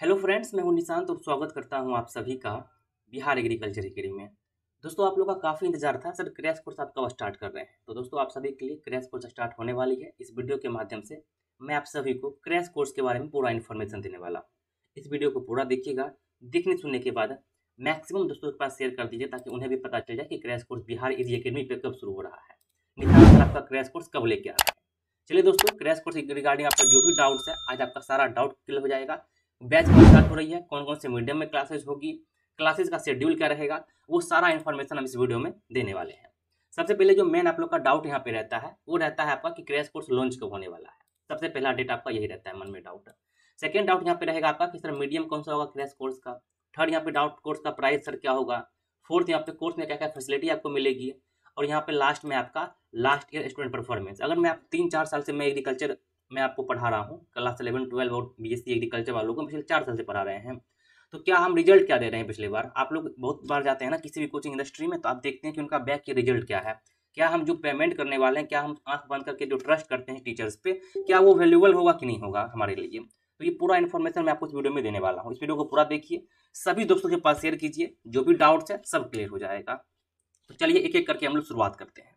hello friends मैं हूं निशांत और स्वागत करता हूं आप सभी का बिहार एग्रीकल्चर एकेडमी में दोस्तों आप लोग का काफ़ी इंतजार था सर क्रैश कोर्स आप कब स्टार्ट कर रहे हैं तो दोस्तों आप सभी के लिए क्रैश कोर्स स्टार्ट होने वाली है इस वीडियो के माध्यम से मैं आप सभी को क्रैश कोर्स के बारे में पूरा इन्फॉर्मेशन देने वाला इस वीडियो को पूरा देखिएगा देखने सुनने के बाद मैक्सिमम दोस्तों के पास शेयर कर दीजिए ताकि उन्हें भी पता चल जाए कि crash course Bihar AG academy पर कब शुरू हो रहा है निशांत आपका क्रैश कोर्स कब लेके आ रहा है चलिए दोस्तों क्रैश कोर्स रिगार्डिंग आपका जो भी डाउट्स है आज आपका सारा डाउट क्लियर हो जाएगा बैच कब स्टार्ट हो रही है कौन कौन से मीडियम में क्लासेज होगी क्लासेज का शेड्यूल क्या रहेगा वो सारा इन्फॉर्मेशन हम इस वीडियो में देने वाले हैं सबसे पहले जो मेन आप लोग का डाउट यहाँ पे रहता है वो रहता है आपका कि क्रैश कोर्स लॉन्च कब होने वाला है सबसे पहला डेट आपका यही रहता है मन में डाउट सेकेंड डाउट यहाँ पे रहेगा आपका कि सर मीडियम कौन सा होगा क्रैश कोर्स का थर्ड यहाँ पे डाउट कोर्स का प्राइस सर क्या होगा फोर्थ यहाँ पे कोर्स में क्या क्या फैसिलिटी आपको मिलेगी और यहाँ पे लास्ट में आपका लास्ट ईयर स्टूडेंट परफॉर्मेंस अगर मैं आप तीन चार साल से मैं एग्रीकल्चर मैं आपको पढ़ा रहा हूँ क्लास इलेवन ट्वेल्व और बी एस एग्रीकल्चर वालों को पिछले चार साल से पढ़ा रहे हैं तो क्या हम रिजल्ट क्या दे रहे हैं पिछली बार आप लोग बहुत बार जाते हैं ना किसी भी कोचिंग इंडस्ट्री में तो आप देखते हैं कि उनका बैक के रिजल्ट क्या है क्या हम जो पेमेंट करने वाले हैं क्या हम आंख बंद करके जो ट्रस्ट करते हैं टीचर्स पे क्या वो वैल्यूबल होगा कि नहीं होगा हमारे लिए तो ये पूरा इन्फॉर्मेशन मैं आपको इस वीडियो में देने वाला हूँ इस वीडियो को पूरा देखिए सभी दोस्तों के पास शेयर कीजिए जो भी डाउट्स है सब क्लियर हो जाएगा तो चलिए एक एक करके हम लोग शुरुआत करते हैं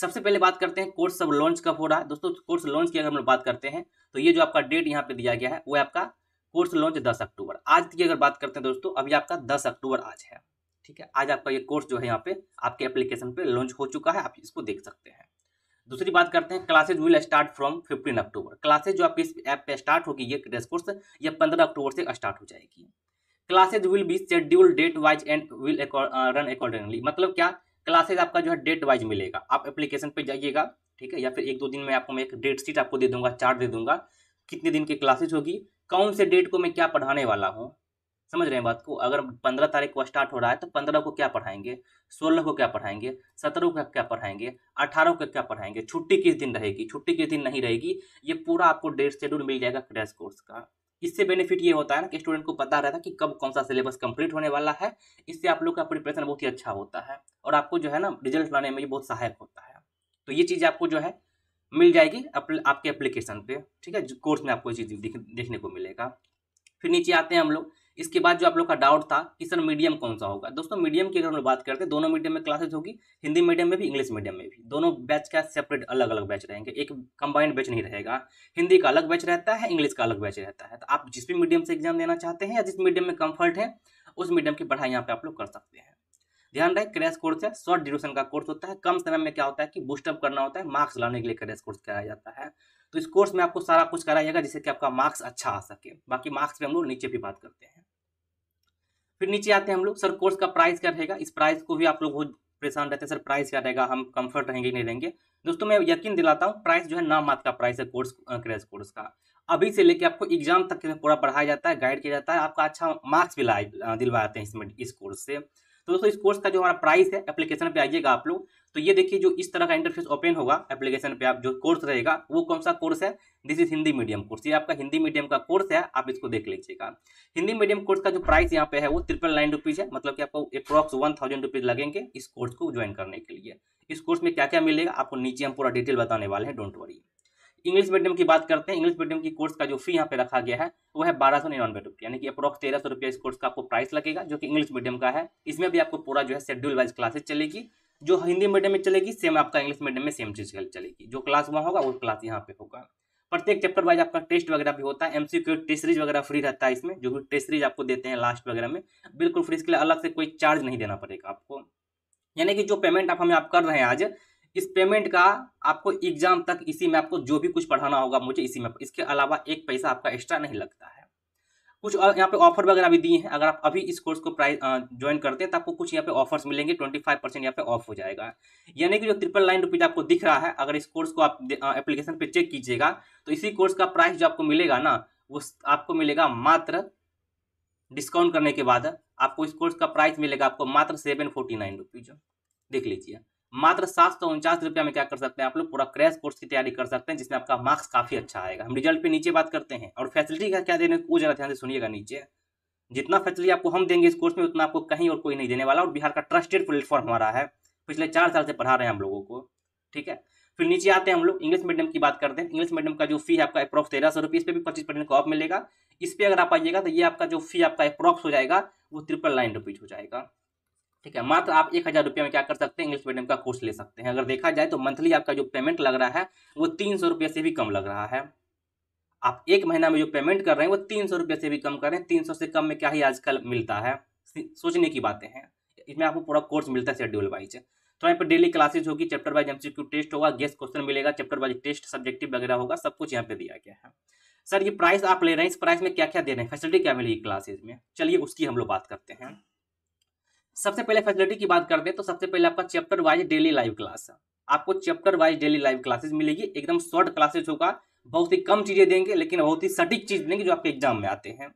सबसे पहले बात करते हैं कोर्स सब लॉन्च कब हो रहा है दोस्तों कोर्स लॉन्च की अगर हम लोग बात करते हैं तो ये जो आपका डेट यहाँ पे दिया गया है वो आपका कोर्स लॉन्च दस अक्टूबर आज की अगर बात करते हैं दोस्तों अभी आपका दस अक्टूबर आज है ठीक है आज आपका ये कोर्स जो है यहाँ पे आपके एप्लीकेशन पे लॉन्च हो चुका है आप इसको देख सकते हैं दूसरी बात करते हैं classes will start from fifteen October classes जो आपकी इस ऐप पे स्टार्ट होगी ये ड्रेस कोर्स ये पंद्रह अक्टूबर से स्टार्ट हो जाएगी classes will be schedule date wise and will run accordingly मतलब क्या क्लासेज आपका जो है डेट वाइज मिलेगा आप एप्लीकेशन पर जाइएगा ठीक है या फिर एक दो दिन में आपको मैं एक डेट शीट आपको दे दूंगा चार्ट दे दूंगा कितने दिन की क्लासेज होगी कौन से डेट को मैं क्या पढ़ाने वाला हूँ समझ रहे हैं बात को अगर पंद्रह तारीख को स्टार्ट हो रहा है तो पंद्रह को क्या पढ़ाएंगे सोलह को क्या पढ़ाएंगे सत्रह को क्या पढ़ाएंगे अठारह को क्या पढ़ाएंगे छुट्टी किस दिन रहेगी छुट्टी किस दिन नहीं रहेगी ये पूरा आपको डेट शेड्यूल मिल जाएगा क्रैश कोर्स का इससे बेनिफिट ये होता है ना कि स्टूडेंट को पता रहता है कि कब कौन सा सिलेबस कंप्लीट होने वाला है इससे आप लोग का प्रिपरेशन बहुत ही अच्छा होता है और आपको जो है ना रिजल्ट लाने में ये बहुत सहायक होता है तो ये चीज़ आपको जो है मिल जाएगी आपके एप्लीकेशन पे ठीक है कोर्स में आपको ये चीज़ देखने को मिलेगा फिर नीचे आते हैं हम लोग इसके बाद जो आप लोग का डाउट था कि सर मीडियम कौन सा होगा दोस्तों मीडियम की अगर हम लोग बात करते हैं दोनों मीडियम में क्लासेज होगी हिंदी मीडियम में भी इंग्लिश मीडियम में भी दोनों बैच का सेपरेट अलग अलग बैच रहेंगे एक कंबाइंड बैच नहीं रहेगा हिंदी का अलग बैच रहता है इंग्लिश का अलग बैच रहता है तो आप जिस भी मीडियम से एग्जाम देना चाहते हैं या जिस मीडियम में कम्फर्ट है उस मीडियम की पढ़ाई यहाँ पे आप लोग कर सकते हैं ध्यान रहे क्रैश कोर्स है शॉर्ट ड्यूरेशन का कोर्स होता है कम समय में क्या होता है कि बूस्टअप करना होता है मार्क्स लाने के लिए क्रैश कोर्स कराया जाता है तो इस कोर्स में आपको सारा कुछ कराया जाएगा जिससे कि आपका मार्क्स अच्छा आ सके बाकी मार्क्स पे हम लोग नीचे भी बात करते हैं फिर नीचे आते हैं हम लोग सर कोर्स का प्राइस क्या रहेगा इस प्राइस को भी आप लोग बहुत परेशान रहते हैं सर प्राइस क्या रहेगा हम कंफर्ट रहेंगे नहीं रहेंगे दोस्तों मैं यकीन दिलाता हूँ प्राइस जो है नाम मात्र का प्राइस है कोर्स क्रैश कोर्स का अभी से लेके आपको एग्जाम तक पूरा पढ़ाया जाता है गाइड किया जाता है आपका अच्छा मार्क्स भी ला दिलवाते हैं इसमें इस कोर्स से तो दोस्तों इस कोर्स का जो हमारा प्राइस है एप्लीकेशन पे आइएगा आप लोग तो ये देखिए जो इस तरह का इंटरफेस ओपन होगा एप्लीकेशन पे आप जो कोर्स रहेगा वो कौन सा कोर्स है this is Hindi medium course ये आपका हिंदी मीडियम का कोर्स है आप इसको देख लीजिएगा हिंदी मीडियम कोर्स का जो प्राइस यहाँ पे है वो ट्रिपल नाइन रुपीज़ है मतलब कि आपको अप्रॉक्स वन थाउजेंड रुपीज़ लगेंगे इस कोर्स को ज्वाइन करने के लिए इस कोर्स में क्या क्या मिलेगा आपको नीचे हम पूरा डिटेल बताने वाले हैं डोंट वरी इंग्लिश मीडियम की बात करते हैं इंग्लिश मीडियम की कोर्स का जो फी यहाँ पे रखा गया है वो है बारह सौ निन्यानवे रुपये यानी कि अप्रॉक्स तेरह सौ रुपया इस कोर्स का आपको प्राइस लगेगा जो कि इंग्लिश मीडियम का है इसमें भी आपको पूरा जो है शेड्यूल वाइज क्लासेस चलेगी जो हिंदी मीडियम में चलेगी सेम आपका इंग्लिश मीडियम में सेम चीज चलेगी जो क्लास वहाँ होगा वो क्लास यहाँ पे होगा प्रत्येक चैप्टर वाइज आपका टेस्ट वगैरह भी होता है एमसीक्यू टेस्ट सीरीज वगैरह फ्री रहता है इसमें जो भी टेस्ट सीरीज आपको देते हैं लास्ट वगैरह में बिल्कुल फ्री इसके लिए अलग से कोई चार्ज नहीं देना पड़ेगा आपको यानी कि जो पेमेंट आप हमें आप कर रहे हैं आज इस पेमेंट का आपको एग्जाम तक इसी में आपको जो भी कुछ पढ़ाना होगा मुझे इसी में इसके अलावा एक पैसा आपका एक्स्ट्रा नहीं लगता है कुछ यहाँ पे ऑफर वगैरह भी दिए हैं अगर आप अभी इस कोर्स को प्राइस ज्वाइन करते हैं तो आपको कुछ यहाँ पे ऑफर्स मिलेंगे ट्वेंटी फाइव परसेंट यहाँ पे ऑफ हो जाएगा यानी कि जो ट्रिपल नाइन रुपीज आपको दिख रहा है अगर इस कोर्स को आप एप्लीकेशन पे चेक कीजिएगा तो इसी कोर्स का प्राइस जो आपको मिलेगा ना वो आपको मिलेगा मात्र डिस्काउंट करने के बाद आपको इस कोर्स का प्राइस मिलेगा आपको मात्र सेवन फोर्टी नाइन रुपीज देख लीजिए मात्र सात सौ उनचास रुपया में क्या कर सकते हैं आप लोग पूरा क्रैश कोर्स की तैयारी कर सकते हैं जिसमें आपका मार्क्स काफी अच्छा आएगा हम रिजल्ट पे नीचे बात करते हैं और फैसिलिटी का क्या देने वो जरा ध्यान से सुनिएगा नीचे जितना फैसिलिटी आपको हम देंगे इस कोर्स में उतना आपको कहीं और कोई नहीं देने वाला और बिहार का ट्रस्टेड प्लेटफॉर्म हमारा है पिछले चार साल से पढ़ा रहे हैं हम लोगों को ठीक है फिर नीचे आते हैं हम लोग इंग्लिश मीडियम की बात करते हैं इंग्लिश मीडियम का जो फी है आपका अप्रॉक्स तेरह सौ रुपये इस पर भी पच्चीस परसेंट का ऑफ मिलेगा इस पर अगर आप आइएगा तो ये आपका जो फी आपका अप्रॉक्स हो जाएगा वो ट्रिपल नाइन रुपीज हो जाएगा ठीक है मात्र आप एक हज़ार रुपये में क्या कर सकते हैं इंग्लिश मीडियम का कोर्स ले सकते हैं अगर देखा जाए तो मंथली आपका जो पेमेंट लग रहा है वो तीन सौ रुपये से भी कम लग रहा है आप एक महीना में जो पेमेंट कर रहे हैं वो तीन सौ रुपये से भी कम कर रहे हैं तीन सौ से कम में क्या ही आजकल मिलता है सोचने की बातें हैं इसमें आपको पूरा कोर्स मिलता है शेड्यूल वाइज तो यहाँ पर डेली क्लासेज होगी चैप्टर वाइज एम टेस्ट होगा गेस्ट क्वेश्चन मिलेगा चैप्टर वाइज टेस्ट सब्जेक्टिव वगैरह होगा सब कुछ यहाँ पे दिया गया है सर ये प्राइस आप ले रहे हैं इस प्राइस में क्या क्या दे रहे हैं फैसिलिटी क्या मिलेगी क्लासेज में चलिए उसकी हम लोग बात करते हैं सबसे पहले फैसिलिटी की बात करते हैं तो सबसे पहले आपका chapter wise daily live class आपको chapter wise daily live classes मिलेगी एकदम शॉर्ट क्लासेस होगा बहुत ही कम चीज़ें देंगे लेकिन बहुत ही सटीक चीज़ देंगे जो आपके एग्जाम में आते हैं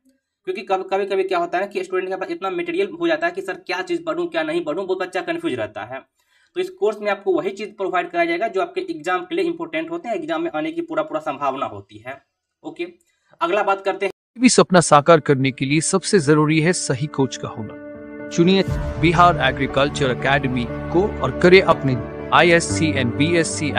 क्योंकि कभी कभी कभी क्या होता है कि स्टूडेंट के पास इतना मटेरियल हो जाता है कि सर क्या चीज़ पढ़ूँ क्या नहीं पढ़ूँ बहुत बच्चा कन्फ्यूज रहता है तो इस कोर्स में आपको वही चीज़ प्रोवाइड कराया जाएगा जो आपके एग्जाम के लिए इंपॉर्टेंट होते हैं एग्जाम में आने की पूरा पूरा संभावना होती है ओके अगला बात करते हैं भी सपना साकार करने के लिए सबसे जरूरी है सही कोच का होना चुनिए बिहार एग्रीकल्चर एकेडमी को और करे अपने आई एंड बी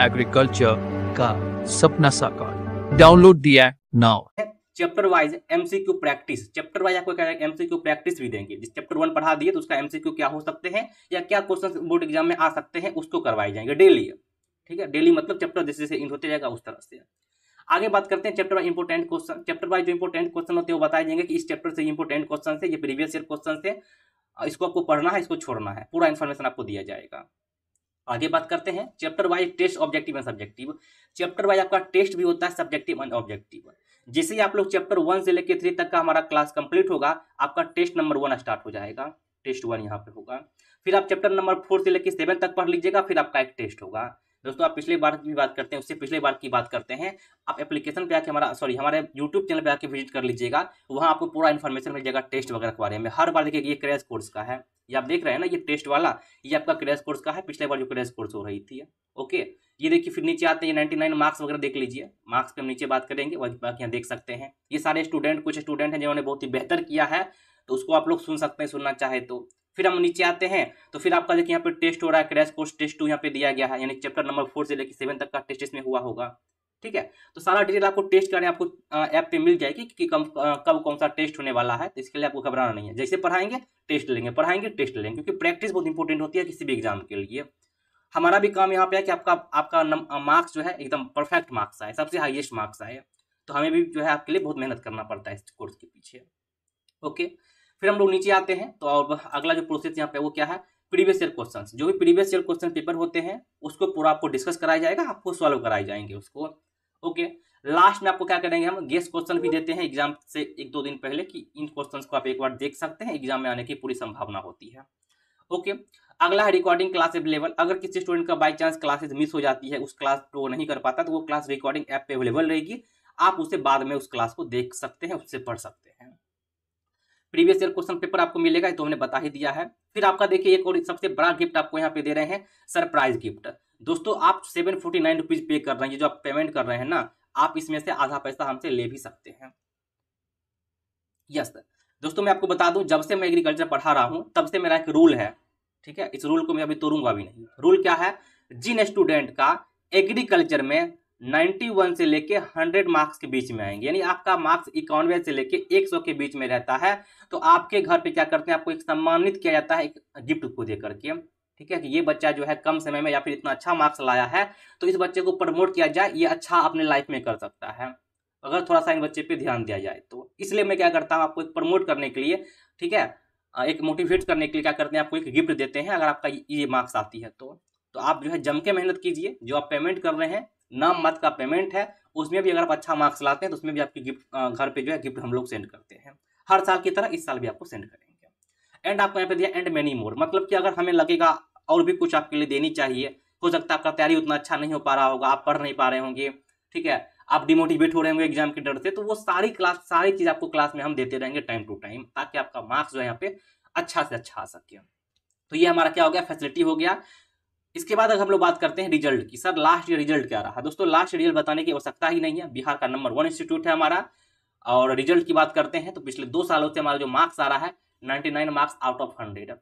एग्रीकल्चर का सपना साकार डाउनलोड दिया now chapter wise MCQ practice chapter wise आपको क्या एमसीक्यू प्रैक्टिस भी देंगे जिस चैप्टर वन पढ़ा दिए तो उसका एमसीक्यू क्या हो सकते हैं या क्या क्वेश्चन बोर्ड एग्जाम में आ सकते हैं उसको करवाए जाएंगे डेली ठीक है डेली मतलब चैप्टर जैसे जैसे इन होते जाएगा उस तरह से आगे बात करते हैं chapter wise important question chapter wise जो इंपोर्टेंट क्वेश्चन होते हैं वो बताए जाएंगे कि इस चैप्टर से इंपोर्टेंट क्वेश्चन है ये प्रीवियस ईयर क्वेश्चन है इसको आपको पढ़ना है इसको छोड़ना है पूरा इन्फॉर्मेशन आपको दिया जाएगा आगे बात करते हैं chapter wise test objective and subjective chapter wise आपका टेस्ट भी होता है सब्जेक्टिव एंड ऑब्जेक्टिव जैसे ही आप लोग चैप्टर वन से लेकर थ्री तक का हमारा क्लास कंप्लीट होगा आपका टेस्ट नंबर वन स्टार्ट हो जाएगा टेस्ट वन यहाँ पे होगा फिर आप चैप्टर नंबर फोर से लेकर सेवन तक पढ़ लीजिएगा फिर आपका एक टेस्ट होगा दोस्तों आप पिछले बार की बात करते हैं उससे पिछले बार की बात करते हैं आप एप्लीकेशन पे आके हमारा सॉरी हमारे यूट्यूब चैनल पे आके विजिट कर लीजिएगा वहाँ आपको पूरा इन्फॉर्मेशन मिल जाएगा टेस्ट वगैरह के बारे में हर बार देखिए ये क्रैश कोर्स का है ये आप देख रहे हैं ना ये टेस्ट वाला ये आपका क्रैश कोर्स का है पिछले बार जो क्रैश कोर्स हो रही थी ओके ये देखिए फिर नीचे आते हैं नाइन्टी नाइन मार्क्स वगैरह देख लीजिए मार्क्स पे हम नीचे बात करेंगे वही बाकी यहाँ देख सकते हैं ये सारे स्टूडेंट कुछ स्टूडेंट हैं जिन्होंने बहुत ही बेहतर किया है तो उसको आप लोग सुन सकते हैं सुनना चाहे तो फिर हम नीचे आते हैं तो फिर आपका देखिए यहाँ पे टेस्ट हो रहा है क्रैश कोर्स टेस्ट टू यहाँ पे दिया गया है यानी चैप्टर नंबर फोर से लेकर सेवन तक का टेस्ट इसमें हुआ होगा ठीक है तो सारा डिटेल आपको टेस्ट करने आपको ऐप पे मिल जाएगी कि कम कब कौन सा टेस्ट होने वाला है तो इसके लिए आपको घबराना नहीं है जैसे पढ़ाएंगे टेस्ट लेंगे पढ़ाएंगे टेस्ट लेंगे क्योंकि प्रैक्टिस बहुत इंपॉर्टेंट होती है किसी भी एग्जाम के लिए हमारा भी काम यहाँ पे है कि आपका आपका मार्क्स जो है एकदम परफेक्ट मार्क्स आए सबसे हाइएस्ट मार्क्स आए तो हमें भी जो है आपके लिए बहुत मेहनत करना पड़ता है इस कोर्स के पीछे ओके फिर हम लोग नीचे आते हैं तो अब अगला जो प्रोसेस यहाँ पे वो क्या है प्रीवियस ईयर क्वेश्चन जो भी प्रीवियस ईयर क्वेश्चन पेपर होते हैं उसको पूरा आपको डिस्कस कराया जाएगा आपको सॉल्व कराए जाएंगे उसको ओके लास्ट में आपको क्या करेंगे हम गेस्ट क्वेश्चन भी देते हैं एग्जाम से एक दो दिन पहले कि इन क्वेश्चन को आप एक बार देख सकते हैं एग्जाम में आने की पूरी संभावना होती है ओके अगला है रिकॉर्डिंग क्लास अवेलेबल अगर किसी स्टूडेंट का बाई चांस क्लासेज मिस हो जाती है उस क्लास को नहीं कर पाता तो वो क्लास रिकॉर्डिंग ऐप पे अवेलेबल रहेगी आप उसे बाद में उस क्लास को देख सकते हैं उससे पढ़ सकते हैं प्रीवियस ईयर क्वेश्चन पेपर आपको मिलेगा तो हमने बता ही दिया है फिर आपका देखिए एक और सबसे बड़ा गिफ्ट आपको यहाँ पे दे रहे हैं सरप्राइज गिफ्ट दोस्तों आप सेवन फोर्टी पे कर रहे हैं जो आप पेमेंट कर रहे हैं ना आप इसमें से आधा पैसा हमसे ले भी सकते हैं यस yes, दोस्तों मैं आपको बता दूं जब से मैं एग्रीकल्चर पढ़ा रहा हूं तब से मेरा एक रूल है ठीक है इस रूल को मैं अभी तोड़ूंगा भी नहीं रूल क्या है जिन स्टूडेंट का एग्रीकल्चर में 91 से लेके 100 मार्क्स के बीच में आएंगे यानी आपका मार्क्स इक्यानवे से लेके 100 के बीच में रहता है तो आपके घर पे क्या करते हैं आपको एक सम्मानित किया जाता है एक गिफ्ट को दे करके ठीक है कि ये बच्चा जो है कम समय में या फिर इतना अच्छा मार्क्स लाया है तो इस बच्चे को प्रमोट किया जाए ये अच्छा अपने लाइफ में कर सकता है अगर थोड़ा सा इन बच्चे पर ध्यान दिया जाए तो इसलिए मैं क्या करता हूँ आपको एक प्रमोट करने के लिए ठीक है एक मोटिवेट करने के लिए क्या करते हैं आपको एक गिफ्ट देते हैं अगर आपका ये मार्क्स आती है तो तो आप जो है जम के मेहनत कीजिए जो आप पेमेंट कर रहे हैं नाम मत का पेमेंट है उसमें भी अगर आप अच्छा मार्क्स लाते हैं तो उसमें भी आपकी गिफ्ट घर पे जो है गिफ्ट हम लोग सेंड करते हैं हर साल की तरह इस साल भी आपको सेंड करेंगे एंड आपको यहाँ पे दिया एंड मेनी मोर मतलब कि अगर हमें लगेगा और भी कुछ आपके लिए देनी चाहिए हो सकता है आपका तैयारी उतना अच्छा नहीं हो पा रहा होगा आप पढ़ नहीं पा रहे होंगे ठीक है आप डिमोटिवेट हो रहे होंगे एग्जाम के डर से तो वो सारी क्लास सारी चीज आपको क्लास में हम देते रहेंगे टाइम टू टाइम ताकि आपका मार्क्स जो है यहाँ पे अच्छा से अच्छा आ सके तो ये हमारा क्या हो गया फैसिलिटी हो गया इसके बाद अगर हम लोग बात करते हैं रिजल्ट की सर लास्ट ईयर रिजल्ट क्या रहा हाँ दोस्तों लास्ट रिजल्ट बताने की आवश्यकता ही नहीं है बिहार का नंबर वन इंस्टीट्यूट है हमारा और रिजल्ट की बात करते हैं तो पिछले दो सालों से हमारा जो मार्क्स आ रहा है ninety nine marks out of hundred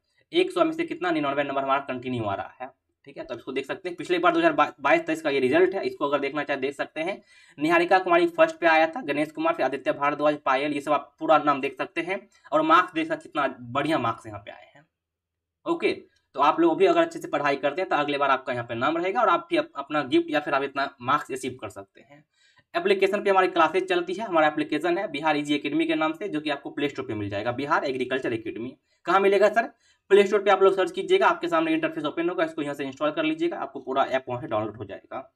एक सौ में से कितना निन्यानवे नंबर हमारा कंटिन्यू आ रहा है ठीक है तो इसको देख सकते हैं पिछले बार दो हज़ार बाईस तेईस का ये रिजल्ट है इसको अगर देखना चाहे देख सकते हैं निहारिका कुमारी फर्स्ट पे आया था गणेश कुमार फिर आदित्य भारद्वाज पायल ये सब आप पूरा नाम देख सकते हैं और मार्क्स देख सकते कितना बढ़िया मार्क्स यहाँ पे आए हैं ओके तो आप लोग भी अगर अच्छे से पढ़ाई करते हैं तो अगले बार आपका यहाँ पे नाम रहेगा और आप भी अप, अपना गिफ्ट या फिर आप इतना मार्क्स रिसीव कर सकते हैं एप्लीकेशन पे हमारी क्लासेज चलती है हमारा एप्लीकेशन है बिहार इजी एकेडमी के नाम से जो कि आपको प्ले स्टोर पर मिल जाएगा बिहार एग्रीकल्चर एकेडमी कहाँ मिलेगा सर प्ले स्टोर पर आप लोग सर्च कीजिएगा आपके सामने इंटरफेस ओपन होगा इसको यहाँ से इंस्टॉल कर लीजिएगा आपको पूरा ऐप वहाँ से डाउनलोड हो जाएगा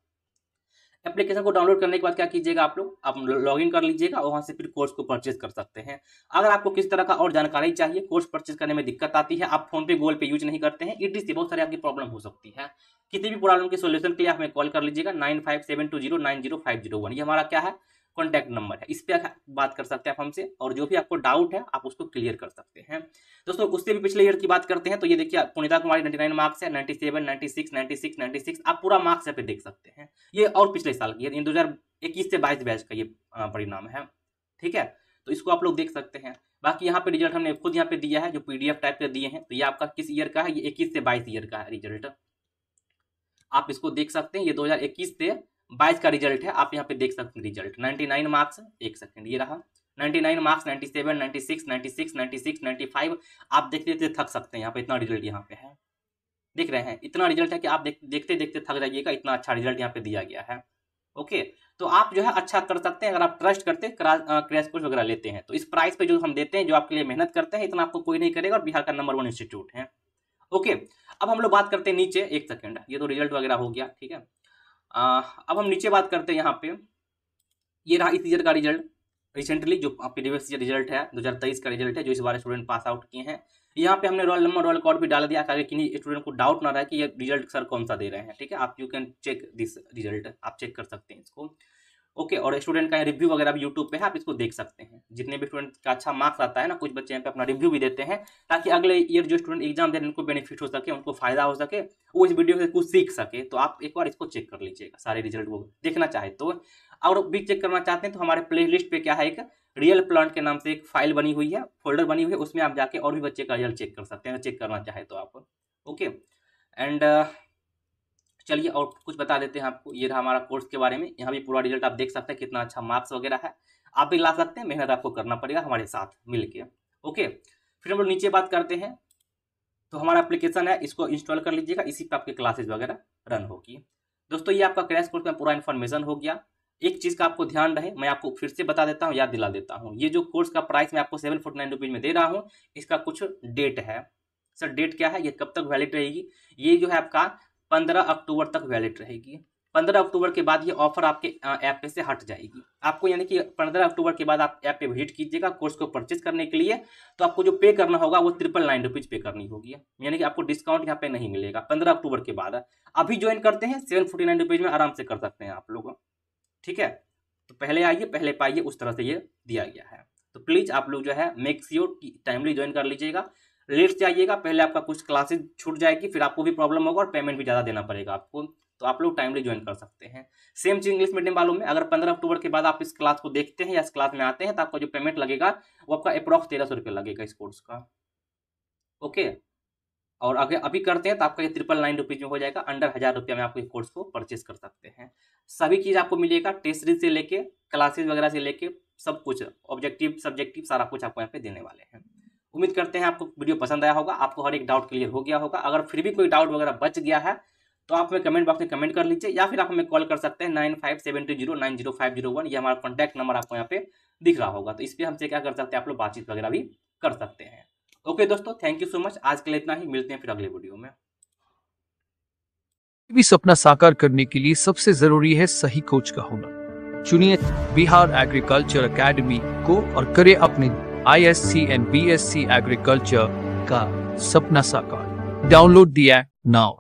एप्लीकेशन को डाउनलोड करने के बाद क्या कीजिएगा आप लोग आप लॉग इन कर लीजिएगा और वहाँ से फिर कोर्स को परचेज कर सकते हैं अगर आपको किस तरह का और जानकारी चाहिए कोर्स परचेज करने में दिक्कत आती है आप फोन पे गूगल पे यूज नहीं करते हैं इट से बहुत सारी आपकी प्रॉब्लम हो सकती है किसी भी प्रॉब्लम के सोल्यूशन के लिए आप हमें कॉल कर लीजिएगा nine five seven two zero nine zero five zero one ये हमारा क्या है कॉन्टैक्ट नंबर है इस पर बात कर सकते हैं आप हमसे और जो भी आपको डाउट है आप उसको क्लियर कर सकते हैं हैं दोस्तों उससे भी पिछले ईयर की बात करते हैं तो ये देखिए Punita Kumari ninety nine marks है ninety seven ninety six ninety six ninety six आप पूरा मार्क्स यहाँ पे देख सकते हैं ये और पिछले साल की दो हज़ार इक्कीस से बाईस बैच का ये परिणाम है ठीक है तो इसको आप लोग देख सकते हैं बाकी यहाँ पे रिजल्ट हमने खुद यहाँ पे दिया है जो पीडीएफ टाइप के दिए हैं तो ये आपका किस ईयर का है ये इक्कीस से बाईस ईयर का है रिजल्ट आप इसको देख सकते हैं ये 2021 से बाइस का रिजल्ट है आप यहाँ पे देख सकते हैं रिजल्ट 99 मार्क्स एक सेकंड ये रहा 99 मार्क्स 97 96 96 96 95 आप देखते देखते थक सकते हैं यहाँ पे इतना रिजल्ट यहाँ पे है देख रहे हैं इतना रिजल्ट है कि आप देख, देखते देखते थक जाइएगा इतना अच्छा रिजल्ट यहाँ पे दिया गया है ओके तो आप जो है अच्छा कर सकते हैं अगर आप ट्रस्ट करते क्रैश कोर्स वगैरह लेते हैं तो इस प्राइस पे जो हम देते हैं जो आपके लिए मेहनत करते हैं इतना आपको कोई नहीं करेगा और बिहार का नंबर वन इंस्टीट्यूट है ओके अब हम लोग बात करते हैं नीचे एक सेकंड ये तो रिजल्ट वगैरह हो गया ठीक है आ, अब हम नीचे बात करते हैं यहाँ पे ये रहा इस ईयर का रिजल्ट रिसेंटली जो प्रीवियस ईयर रिजल्ट है दो का रिजल्ट है जो इस बार स्टूडेंट पास आउट किए हैं यहाँ पे हमने रोल नंबर रोल कॉड भी डाल दिया ताकि किन्हीं स्टूडेंट को डाउट ना रहे कि ये रिजल्ट सर कौन सा दे रहे हैं ठीक है आप you can check this result आप चेक कर सकते हैं इसको ओके और स्टूडेंट का रिव्यू वगैरह भी यूट्यूब पे है आप इसको देख सकते हैं जितने भी स्टूडेंट का अच्छा मार्क्स आता है ना कुछ बच्चे यहाँ पे अपना रिव्यू भी देते हैं ताकि अगले ईयर जो स्टूडेंट एग्जाम दे रहे हैं उनको बेनिफिट हो सके उनको फायदा हो सके वो इस वीडियो से कुछ सीख सके तो आप एक बार इसको चेक कर लीजिएगा सारे रिजल्ट वो देखना चाहे तो और भी चेक करना चाहते हैं तो हमारे प्ले लिस्ट पर क्या है एक रियल प्लांट के नाम से एक फाइल बनी हुई है फोल्डर बनी हुई है उसमें आप जाके और भी बच्चे का रिजल्ट चेक कर सकते हैं चेक करना चाहे तो आप ओके एंड चलिए और कुछ बता देते हैं आपको ये रहा हमारा कोर्स के बारे में यहाँ भी पूरा रिजल्ट आप देख सकते हैं कितना अच्छा मार्क्स वगैरह है आप भी ला सकते हैं मेहनत आपको करना पड़ेगा हमारे साथ मिलकर ओके फिर हम लोग नीचे बात करते हैं तो हमारा एप्लीकेशन है इसको इंस्टॉल कर लीजिएगा इसी पर आपके क्लासेज वगैरह रन होगी दोस्तों ये आपका क्रैश कोर्स में पूरा इन्फॉर्मेशन हो गया एक चीज़ का आपको ध्यान रहे मैं आपको फिर से बता देता हूँ याद दिला देता हूँ ये जो कोर्स का प्राइस मैं आपको सेवन फोर्टी नाइन रुपीज़ में दे रहा हूँ इसका कुछ डेट है सर डेट क्या है ये कब तक वैलिड रहेगी ये जो है आपका पंद्रह अक्टूबर तक वैलिड रहेगी पंद्रह अक्टूबर के बाद ये ऑफर आपके ऐप पे से हट जाएगी आपको यानी कि पंद्रह अक्टूबर के बाद आप ऐप पे विजिट कीजिएगा कोर्स को परचेज करने के लिए तो आपको जो पे करना होगा वो ट्रिपल नाइन रुपीज पे करनी होगी यानी कि आपको डिस्काउंट यहाँ पे नहीं मिलेगा पंद्रह अक्टूबर के बाद अभी ज्वाइन करते हैं सेवन फोर्टी नाइन रुपीज में आराम से कर सकते हैं आप लोग ठीक है तो पहले आइए पहले पाइए उस तरह से ये दिया गया है तो प्लीज़ आप लोग जो है मेक टाइमली ज्वाइन कर लीजिएगा से चाहिएगा पहले आपका कुछ क्लासेस छूट जाएगी फिर आपको भी प्रॉब्लम होगा और पेमेंट भी ज़्यादा देना पड़ेगा आपको तो आप लोग टाइमली ज्वाइन कर सकते हैं सेम चीज इंग्लिश मीडियम वालों में अगर पंद्रह अक्टूबर के बाद आप इस क्लास को देखते हैं या इस क्लास में आते हैं तो आपका जो पेमेंट लगेगा वो आपका अप्रॉक्स तेरह सौ लगेगा इस कोर्स का ओके और अगर अभी करते हैं तो आपका ये ट्रिपल नाइन रुपीज़ में हो जाएगा अंडर हज़ार रुपया में आपको इस कोर्स को परचेस कर सकते हैं सभी चीज़ आपको मिलेगा टेस्ट से लेके क्लासेज वगैरह से लेके सब कुछ ऑब्जेक्टिव सब्जेक्टिव सारा कुछ आपको यहाँ पे देने वाले हैं उम्मीद करते हैं आपको वीडियो पसंद आया होगा आपको हर एक डाउट क्लियर हो गया होगा अगर फिर भी कोई डाउट वगैरह बच गया है तो आप हमें कमेंट बॉक्स में कमेंट कर लीजिए या फिर आप हमें कॉल कर सकते हैं nine five seven two zero nine zero five zero one ये हमारा कॉन्टैक्ट नंबर आपको यहाँ पे दिख रहा होगा तो इस पर हमसे क्या कर सकते हैं आप लोग बातचीत वगैरह भी कर सकते हैं ओके दोस्तों थैंक यू सो मच आज के लिए इतना ही मिलते हैं फिर अगले वीडियो में भी सपना साकार करने के लिए सबसे जरूरी है सही कोच का होना चुनिए बिहार एग्रीकल्चर एकेडमी को और करे अपने आईएससी एंड बीएससी एग्रीकल्चर का सपना साकार डाउनलोड दिया नाउ